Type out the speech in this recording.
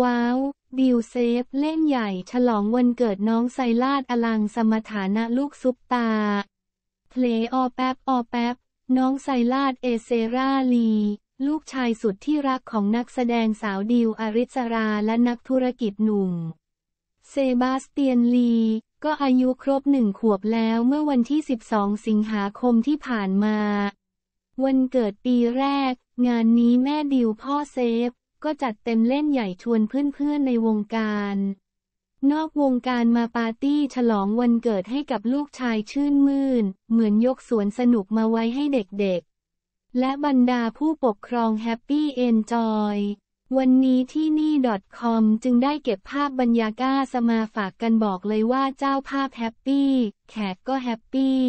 ว้าว ดิวเซฟ เล่นใหญ่ฉลองวันเกิดน้องไซลาดอลังสมฐานะลูกซุปตาเพลออแป๊บออแป๊บ น้องไซลาดเอเซราลี ลูกชายสุดที่รักของนักแสดงสาวดิวอริสราและนักธุรกิจหนุ่มเซบาสเตียนลี ก็อายุครบหนึ่งขวบแล้วเมื่อวันที่ 12 สิงหาคมที่ผ่านมา วันเกิดปีแรก งานนี้แม่ดิวพ่อเซฟก็จัดเต็มเล่นใหญ่ชวนเพื่อนๆในวงการ นอกวงการมาปาร์ตี้ฉลองวันเกิดให้กับลูกชายชื่นมื่น เหมือนยกสวนสนุกมาไว้ให้เด็กๆ และบรรดาผู้ปกครองแฮปปี้เอนจอยวันนี้ที่นี่ .com จึงได้เก็บภาพบรรยากาศมาฝากกันบอกเลยว่าเจ้าภาพแฮปปี้แขกก็แฮปปี้